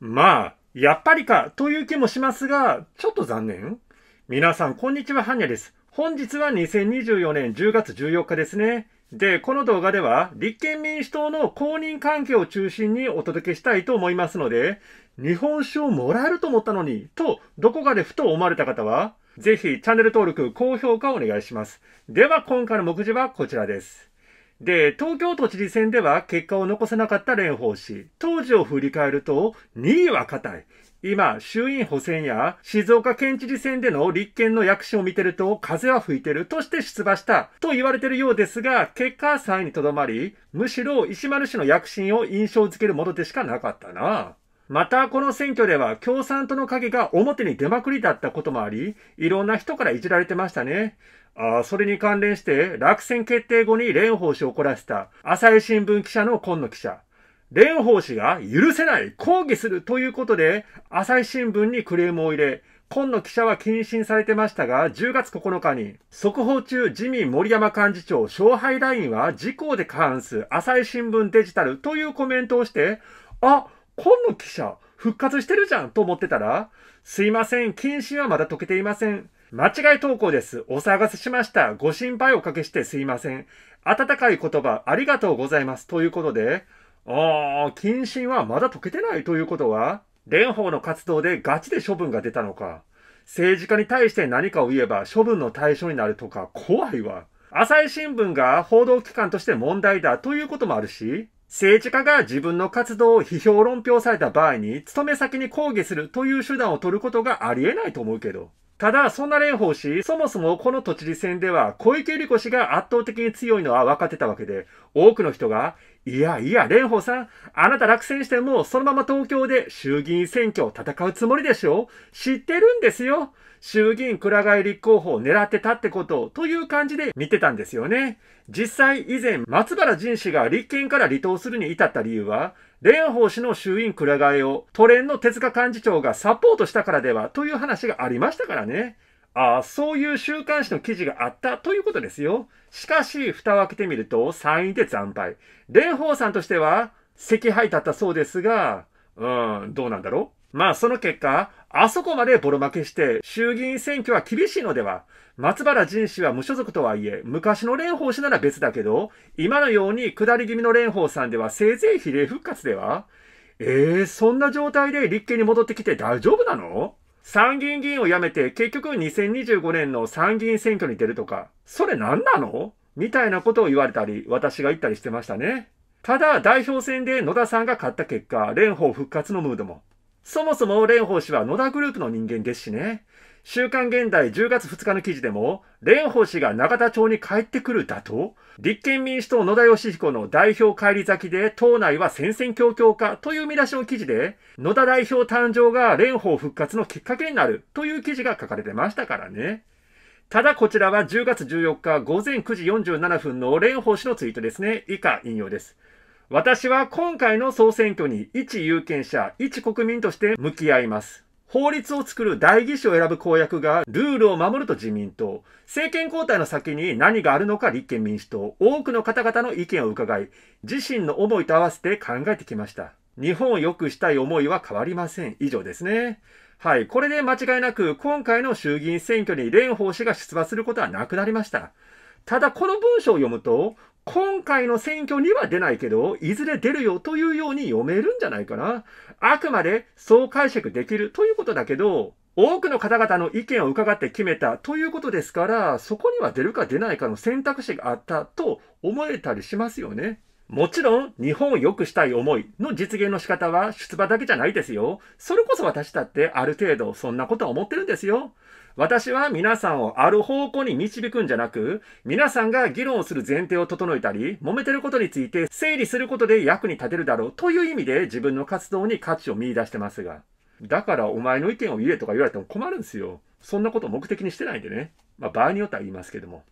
まあ、やっぱりかという気もしますが、ちょっと残念。皆さん、こんにちは、ハニャです。本日は2024年10月14日ですね。で、この動画では、立憲民主党の公認関係を中心にお届けしたいと思いますので、日本酒をもらえると思ったのに、と、どこかでふと思われた方は、ぜひチャンネル登録、高評価お願いします。では、今回の目次はこちらです。で、東京都知事選では結果を残せなかった蓮舫氏。当時を振り返ると、2位は硬い。今、衆院補選や静岡県知事選での立憲の躍進を見てると風は吹いてるとして出馬したと言われてるようですが、結果は3位にとどまり、むしろ石丸氏の躍進を印象づけるものでしかなかったな。また、この選挙では共産党の影が表に出まくりだったこともあり、いろんな人からいじられてましたね。あそれに関連して、落選決定後に蓮舫氏を怒らせた、朝日新聞記者の今野記者。蓮舫氏が許せない抗議するということで、朝日新聞にクレームを入れ、今野記者は謹慎されてましたが、10月9日に、速報中自民森山幹事長勝敗ラインは自公で過半数、朝日新聞デジタルというコメントをして、あ、今野記者、復活してるじゃんと思ってたら、すいません、謹慎はまだ解けていません。間違い投稿です。お騒がせしました。ご心配おかけしてすいません。温かい言葉、ありがとうございます。ということで、あー、謹慎はまだ解けてないということは、蓮舫の活動でガチで処分が出たのか。政治家に対して何かを言えば処分の対象になるとか怖いわ。朝日新聞が報道機関として問題だということもあるし、政治家が自分の活動を批評論評された場合に、勤め先に抗議するという手段を取ることがありえないと思うけど。ただ、そんな蓮舫氏、そもそもこの都知事選では小池百合子氏が圧倒的に強いのは分かってたわけで、多くの人が、いやいや、蓮舫さん、あなた落選してもそのまま東京で衆議院選挙を戦うつもりでしょ知ってるんですよ。衆議院倉替立候補を狙ってたってことという感じで見てたんですよね。実際以前、松原仁氏が立憲から離党するに至った理由は、蓮舫氏の衆院くら替えを都連の手塚幹事長がサポートしたからではという話がありましたからね。ああ、そういう週刊誌の記事があったということですよ。しかし、蓋を開けてみると、3位で惨敗。蓮舫さんとしては、赤敗だったそうですが、うん、どうなんだろうまあ、その結果、あそこまでボロ負けして衆議院選挙は厳しいのでは松原仁氏は無所属とはいえ、昔の蓮舫氏なら別だけど、今のように下り気味の蓮舫さんではせいぜい比例復活ではええー、そんな状態で立憲に戻ってきて大丈夫なの参議院議員を辞めて結局2025年の参議院選挙に出るとか、それ何なのみたいなことを言われたり、私が言ったりしてましたね。ただ、代表選で野田さんが勝った結果、蓮舫復活のムードも。そもそも蓮舫氏は野田グループの人間ですしね。週刊現代10月2日の記事でも、蓮舫氏が永田町に帰ってくるだと立憲民主党野田義彦の代表返り咲きで党内は戦々恐々かという見出しの記事で、野田代表誕生が蓮舫復活のきっかけになるという記事が書かれてましたからね。ただこちらは10月14日午前9時47分の蓮舫氏のツイートですね。以下引用です。私は今回の総選挙に一有権者、一国民として向き合います。法律を作る代議士を選ぶ公約がルールを守ると自民党、政権交代の先に何があるのか立憲民主党、多くの方々の意見を伺い、自身の思いと合わせて考えてきました。日本を良くしたい思いは変わりません。以上ですね。はい。これで間違いなく今回の衆議院選挙に蓮舫氏が出馬することはなくなりました。ただこの文章を読むと、今回の選挙には出ないけど、いずれ出るよというように読めるんじゃないかな。あくまでそう解釈できるということだけど、多くの方々の意見を伺って決めたということですから、そこには出るか出ないかの選択肢があったと思えたりしますよね。もちろん、日本を良くしたい思いの実現の仕方は出馬だけじゃないですよ。それこそ私だってある程度そんなことは思ってるんですよ。私は皆さんをある方向に導くんじゃなく、皆さんが議論をする前提を整えたり、揉めてることについて整理することで役に立てるだろうという意味で自分の活動に価値を見出してますが。だからお前の意見を言えとか言われても困るんですよ。そんなことを目的にしてないんでね。まあ場合によっては言いますけども。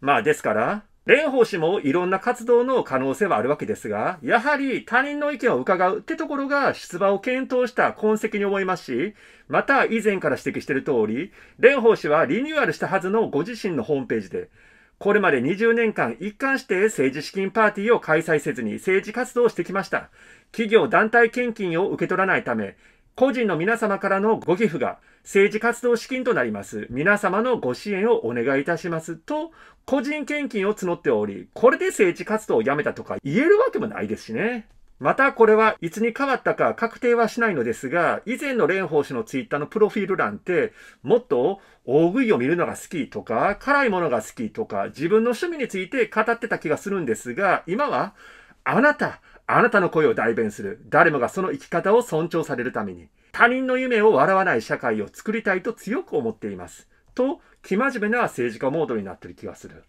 まあですから、蓮舫氏もいろんな活動の可能性はあるわけですが、やはり他人の意見を伺うってところが出馬を検討した痕跡に思いますし、また以前から指摘している通り、蓮舫氏はリニューアルしたはずのご自身のホームページで、これまで20年間一貫して政治資金パーティーを開催せずに政治活動をしてきました。企業団体献金を受け取らないため、個人の皆様からのご寄付が政治活動資金となります。皆様のご支援をお願いいたしますと、個人献金を募っており、これで政治活動をやめたとか言えるわけもないですしね。またこれはいつに変わったか確定はしないのですが、以前の蓮舫氏のツイッターのプロフィール欄って、もっと大食いを見るのが好きとか、辛いものが好きとか、自分の趣味について語ってた気がするんですが、今は、あなた、あなたの声を代弁する。誰もがその生き方を尊重されるために、他人の夢を笑わない社会を作りたいと強く思っています。と、生真面目な政治家モードになってる気がする。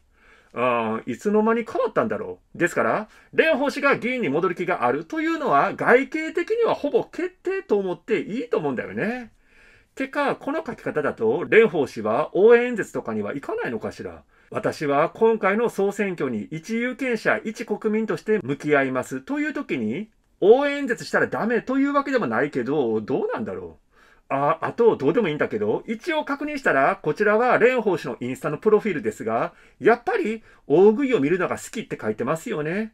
うん、いつの間に変わったんだろう。ですから、蓮舫氏が議員に戻る気があるというのは、外形的にはほぼ決定と思っていいと思うんだよね。てか、この書き方だと、蓮舫氏は応援演説とかには行かないのかしら。私は今回の総選挙に一有権者、一国民として向き合いますという時に、応援演説したらダメというわけでもないけど、どうなんだろう。あ、あと、どうでもいいんだけど、一応確認したら、こちらは蓮舫氏のインスタのプロフィールですが、やっぱり大食いを見るのが好きって書いてますよね。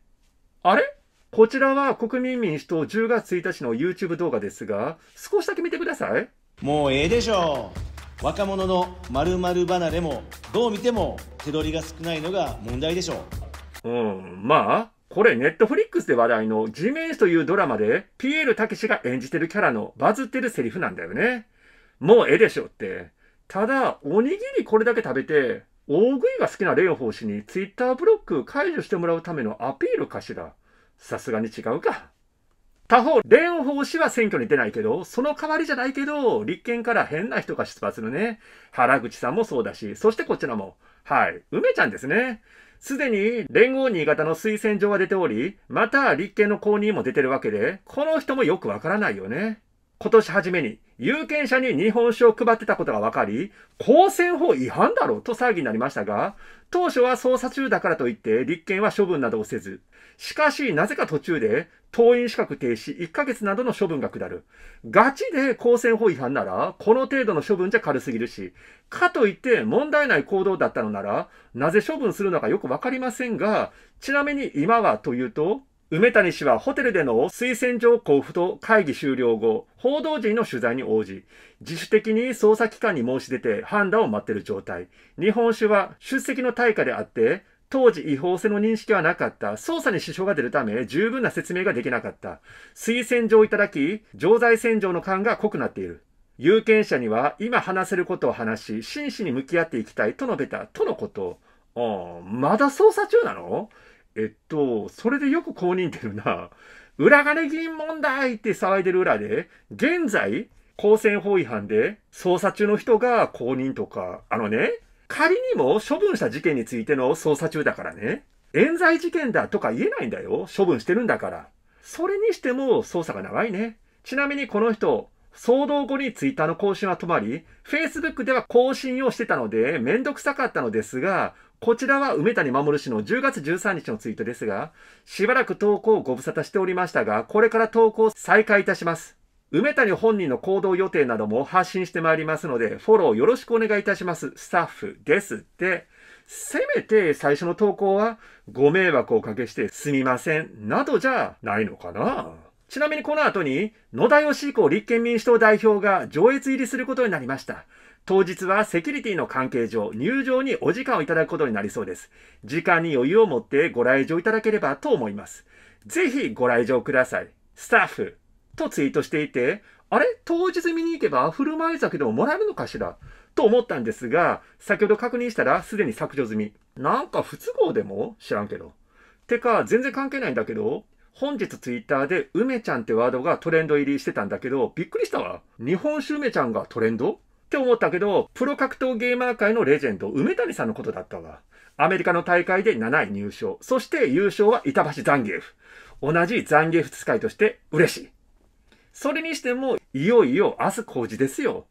あれこちらは国民民主党10月1日の YouTube 動画ですが、少しだけ見てください。もうええでしょう。若者の〇〇離れもどう見ても手取りが少ないのが問題でしょう。うん、まあ、これネットフリックスで話題の地面師というドラマでピエール・タケシが演じてるキャラのバズってるセリフなんだよね。もうええでしょって。ただ、おにぎりこれだけ食べて、大食いが好きな蓮舫氏にツイッターブロック解除してもらうためのアピールかしら。さすがに違うか。他方、蓮舫氏は選挙に出ないけど、その代わりじゃないけど、立憲から変な人が出馬するね。原口さんもそうだし、そしてこちらも、はい、梅ちゃんですね。すでに連合新潟の推薦状は出ており、また立憲の公認も出てるわけで、この人もよくわからないよね。今年初めに有権者に日本酒を配ってたことがわかり、公選法違反だろうと騒ぎになりましたが、当初は捜査中だからといって立憲は処分などをせず、しかしなぜか途中で党員資格停止、1ヶ月などの処分が下る。ガチで公選法違反なら、この程度の処分じゃ軽すぎるし、かといって問題ない行動だったのなら、なぜ処分するのかよくわかりませんが、ちなみに今はというと、梅谷氏はホテルでの推薦状交付と会議終了後、報道陣の取材に応じ、自主的に捜査機関に申し出て判断を待っている状態。日本酒は出席の対価であって、当時違法性の認識はなかった。捜査に支障が出るため、十分な説明ができなかった。推薦状をいただき、常在戦場の感が濃くなっている。有権者には、今話せることを話し、真摯に向き合っていきたいと述べた、とのこと。ああ、まだ捜査中なのえっと、それでよく公認出るな。裏金議員問題って騒いでる裏で、現在、公選法違反で、捜査中の人が公認とか、あのね、仮にも処分した事件についての捜査中だからね、冤罪事件だとか言えないんだよ。処分してるんだから。それにしても捜査が長いね。ちなみにこの人、騒動後にツイッターの更新は止まり、Facebook では更新をしてたので、めんどくさかったのですが、こちらは梅谷守氏の10月13日のツイートですが、しばらく投稿をご無沙汰しておりましたが、これから投稿再開いたします。梅谷本人の行動予定なども発信してまいりますので、フォローよろしくお願いいたします。スタッフですって、せめて最初の投稿は、ご迷惑をおかけしてすみません、などじゃないのかなちなみにこの後に、野田義彦立憲民主党代表が上越入りすることになりました。当日はセキュリティの関係上、入場にお時間をいただくことになりそうです。時間に余裕を持ってご来場いただければと思います。ぜひご来場ください。スタッフ、とツイートしていて、あれ当日見に行けば振る舞い酒でももらえるのかしらと思ったんですが、先ほど確認したらすでに削除済み。なんか不都合でも知らんけど。てか、全然関係ないんだけど、本日ツイッターで梅ちゃんってワードがトレンド入りしてたんだけど、びっくりしたわ。日本酒梅ちゃんがトレンドって思ったけど、プロ格闘ゲーマー界のレジェンド、梅谷さんのことだったわ。アメリカの大会で7位入賞。そして優勝は板橋ザンギエフ。同じザンギエフ使いとして嬉しい。それにしても、いよいよ明日工事ですよ。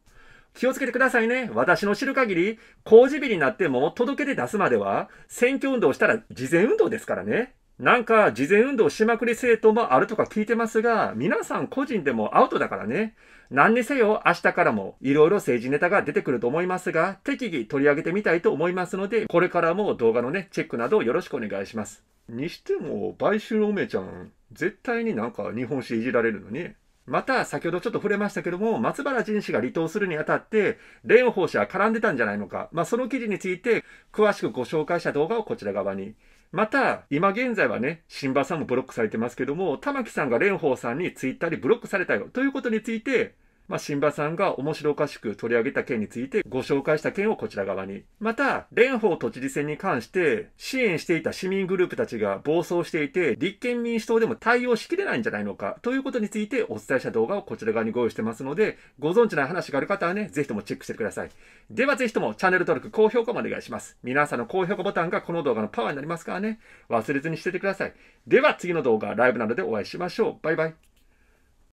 気をつけてくださいね。私の知る限り、工事日になっても届けて出すまでは、選挙運動したら事前運動ですからね。なんか、事前運動しまくり政党もあるとか聞いてますが、皆さん個人でもアウトだからね。何にせよ、明日からもいろいろ政治ネタが出てくると思いますが、適宜取り上げてみたいと思いますので、これからも動画のね、チェックなどよろしくお願いします。にしても、買収のおめちゃん、絶対になんか日本史いじられるのね。また、先ほどちょっと触れましたけども、松原仁氏が離党するにあたって、蓮舫氏は絡んでたんじゃないのか。まあ、その記事について、詳しくご紹介した動画をこちら側に。また、今現在はね、新馬さんもブロックされてますけども、玉木さんが蓮舫さんにツイッターでブロックされたよということについて、まあ、新馬さんが面白おかしく取り上げた件についてご紹介した件をこちら側に。また、蓮舫都知事選に関して支援していた市民グループたちが暴走していて、立憲民主党でも対応しきれないんじゃないのかということについてお伝えした動画をこちら側にご用意してますので、ご存知ない話がある方はね、ぜひともチェックしてください。ではぜひともチャンネル登録、高評価もお願いします。皆さんの高評価ボタンがこの動画のパワーになりますからね、忘れずにしててください。では次の動画、ライブなどでお会いしましょう。バイバイ。